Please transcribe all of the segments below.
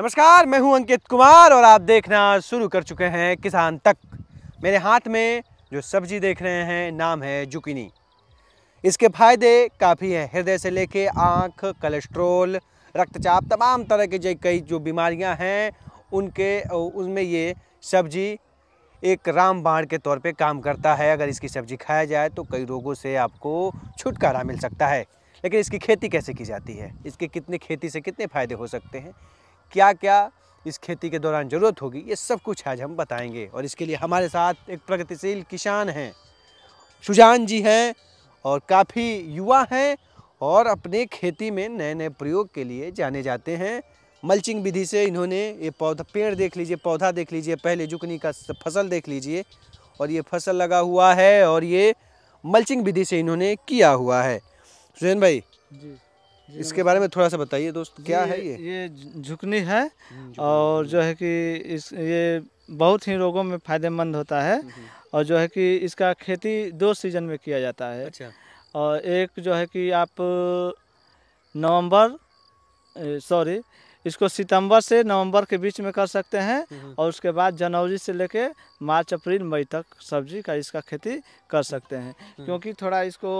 नमस्कार मैं हूं अंकित कुमार और आप देखना शुरू कर चुके हैं किसान तक मेरे हाथ में जो सब्जी देख रहे हैं नाम है जुकिनी इसके फायदे काफ़ी हैं हृदय से लेके आँख कोलेस्ट्रोल रक्तचाप तमाम तरह के जो कई जो बीमारियां हैं उनके उनमें ये सब्जी एक रामबाण के तौर पे काम करता है अगर इसकी सब्जी खाया जाए तो कई रोगों से आपको छुटकारा मिल सकता है लेकिन इसकी खेती कैसे की जाती है इसके कितने खेती से कितने फ़ायदे हो सकते हैं क्या क्या इस खेती के दौरान ज़रूरत होगी ये सब कुछ आज हम बताएंगे और इसके लिए हमारे साथ एक प्रगतिशील किसान हैं सुजान जी हैं और काफ़ी युवा हैं और अपने खेती में नए नए प्रयोग के लिए जाने जाते हैं मल्चिंग विधि से इन्होंने ये पौधा पेड़ देख लीजिए पौधा देख लीजिए पहले जुकनी का फसल देख लीजिए और ये फसल लगा हुआ है और ये मल्चिंग विधि से इन्होंने किया हुआ है सुजैन भाई जी इसके बारे में थोड़ा सा बताइए दोस्त क्या है ये ये झुकनी है और जो है कि इस ये बहुत ही रोगों में फायदेमंद होता है हम्म, हम्म। और जो है कि इसका खेती दो सीजन में किया जाता है अच्छा। और एक जो है कि आप नवंबर सॉरी इसको सितंबर से नवंबर के बीच में कर सकते हैं हम्म, हम्म। और उसके बाद जनवरी से लेके मार्च अप्रैल मई तक सब्जी का इसका खेती कर सकते हैं हम्म। क्योंकि थोड़ा इसको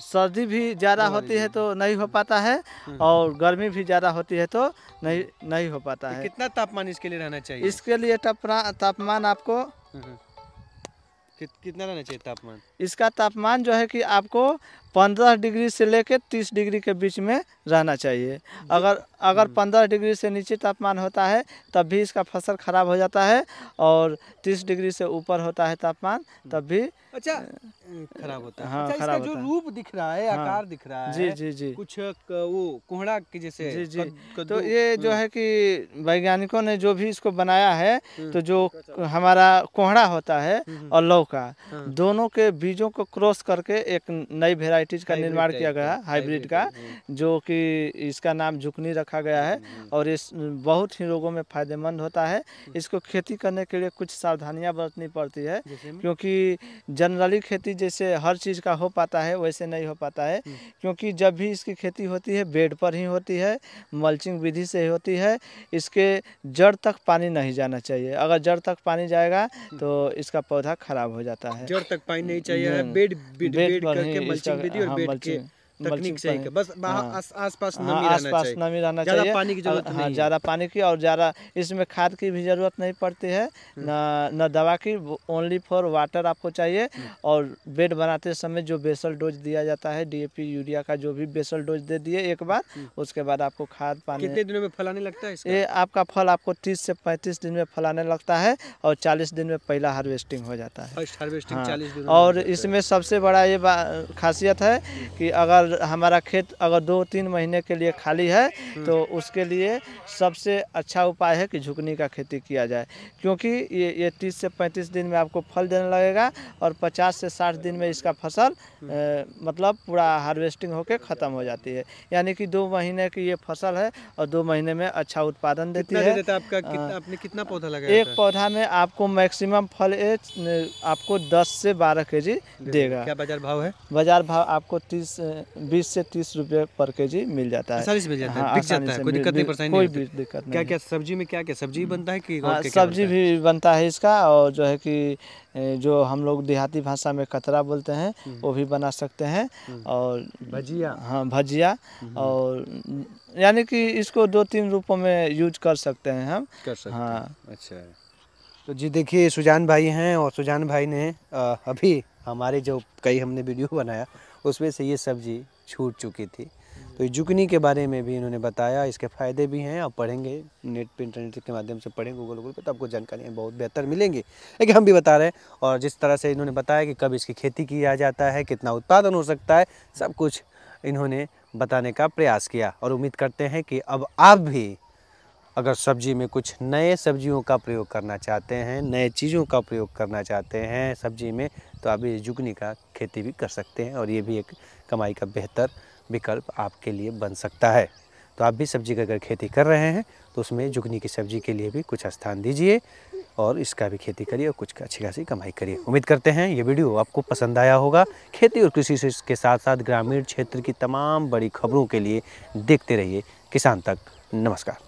सर्दी भी ज़्यादा होती है तो नहीं हो पाता है और गर्मी भी ज़्यादा होती है तो नहीं नहीं हो पाता तो है कितना तापमान इसके लिए रहना चाहिए इसके लिए तापमान आपको कितना रहना चाहिए तापमान इसका तापमान जो है कि आपको 15 डिग्री से लेकर 30 डिग्री के बीच में रहना चाहिए अगर अगर हम्म। पंद्रह डिग्री से नीचे तापमान होता है तब भी इसका फसल खराब हो जाता है और तीस डिग्री से ऊपर होता है तापमान हम्म। तब भी अच्छा खराब होता है हाँ, अच्छा, इसका जो रूप दिख रहा है हाँ, आकार दिख रहा है जी जी जी कुछ वो कोहड़ा के जैसे जी जी कद, तो ये जो हाँ। है कि वैज्ञानिकों ने जो भी इसको बनाया है हम्म। तो जो हमारा कोहड़ा होता है और लौ का हाँ। दोनों के बीजों को क्रॉस करके एक नई वेराइटीज का निर्माण किया गया हाइब्रिड का हाँ। जो की इसका नाम झुकनी रख रखा गया है हम्म। और इस बहुत ही रोगों में फायदेमंद होता है हम्म। इसको खेती करने के लिए कुछ सावधानियाँ बरतनी पड़ती है क्योंकि जनरली खेती जैसे हर चीज़ का हो पाता है वैसे नहीं हो पाता है हम्म। क्योंकि जब भी इसकी खेती होती है बेड पर ही होती है मल्चिंग विधि से होती है इसके जड़ तक पानी नहीं जाना चाहिए अगर जड़ तक पानी जाएगा तो इसका पौधा खराब हो जाता है जड़ तक पानी नहीं चाहिए बेड, बेड करके मल्चिंग विधि और हाँ, बेड के तकनीक सही है बस हाँ। आस आस पास नमी हाँ, आस पास नमी रहना चाहिए ज़्यादा पानी की जरूरत हाँ ज़्यादा पानी की और ज़्यादा इसमें खाद की भी ज़रूरत नहीं पड़ती है हम्म। न न दवा की ओनली फॉर वाटर आपको चाहिए हम्म। और बेड बनाते समय जो बेसल डोज दिया जाता है डीएपी यूरिया का जो भी बेसल डोज दे दिए एक बार हम्म। उसके बाद आपको खाद पानी कितने दिनों में फलाने लगता है ये आपका फल आपको तीस से पैंतीस दिन में फलाने लगता है और चालीस दिन में पहला हार्वेस्टिंग हो जाता है हाँ। और इसमें सबसे बड़ा ये खासियत है कि अगर अब हमारा खेत अगर दो तीन महीने के लिए खाली है तो हम्म। उसके लिए सबसे अच्छा उपाय है कि झुकनी का खेती किया जाए क्योंकि ये ये तीस से पैंतीस दिन में आपको फल देने लगेगा और पचास से साठ दिन में इसका फसल ए, हम्म। मतलब पूरा हार्वेस्टिंग होकर ख़त्म हो जाती है यानी कि दो महीने की ये फसल है और दो महीने में अच्छा उत्पादन देती है आपका आपने कितना पौधा लगा एक पौधा में आपको मैक्सिमम फल आपको दस से बारह के देगा क्या बाजार भाव है बाजार भाव आपको तीस बीस से तीस रुपए पर के जी मिल जाता है मिल जाता हाँ, जाता है कोई दिक्कत नहीं परेशानी कोई दिक्कत नहीं क्या क्या सब्जी में क्या हाँ, हाँ, क्या सब्जी बनता है कि हाँ, सब्जी भी बनता है इसका और जो है कि जो हम लोग देहाती भाषा में कतरा बोलते हैं हम्म। वो भी बना सकते हैं हम्म। और भजिया हाँ भजिया हम्म। और यानी कि इसको दो तीन रूपों में यूज कर सकते हैं हम कर सकते हाँ अच्छा तो जी देखिए सुजान भाई हैं और सुजान भाई ने अभी हमारे जो कई हमने वीडियो बनाया उसमें से ये सब्जी छूट चुकी थी तो जुकनी के बारे में भी इन्होंने बताया इसके फ़ायदे भी हैं आप पढ़ेंगे नेट पे इंटरनेट के माध्यम से पढ़ेंगे गूगल गूगल पे तो आपको जानकारियाँ बहुत बेहतर मिलेंगी लेकिन हम भी बता रहे हैं और जिस तरह से इन्होंने बताया कि कब इसकी खेती किया जाता है कितना उत्पादन हो सकता है सब कुछ इन्होंने बताने का प्रयास किया और उम्मीद करते हैं कि अब आप भी अगर सब्जी में कुछ नए सब्जियों का प्रयोग करना चाहते हैं नए चीज़ों का प्रयोग करना चाहते हैं सब्जी में तो आप ये जुगनी का खेती भी कर सकते हैं और ये भी एक कमाई का बेहतर विकल्प आपके लिए बन सकता है तो आप भी सब्जी की अगर खेती कर रहे हैं तो उसमें जुगनी की सब्जी के लिए भी कुछ स्थान दीजिए और इसका भी खेती करिए और कुछ अच्छी खासी कमाई करिए उम्मीद करते हैं ये वीडियो आपको पसंद आया होगा खेती और कृषि से के साथ साथ ग्रामीण क्षेत्र की तमाम बड़ी खबरों के लिए देखते रहिए किसान तक नमस्कार